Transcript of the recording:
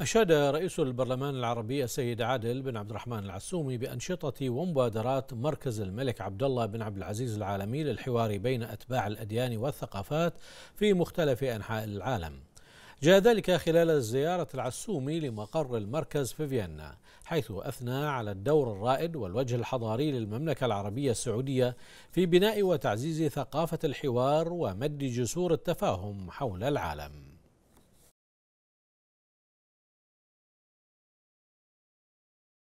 أشاد رئيس البرلمان العربي السيد عادل بن عبد الرحمن العسومي بأنشطة ومبادرات مركز الملك عبد الله بن عبد العزيز العالمي للحوار بين أتباع الأديان والثقافات في مختلف أنحاء العالم. جاء ذلك خلال زيارة العسومي لمقر المركز في فيينا حيث أثنى على الدور الرائد والوجه الحضاري للمملكة العربية السعودية في بناء وتعزيز ثقافة الحوار ومد جسور التفاهم حول العالم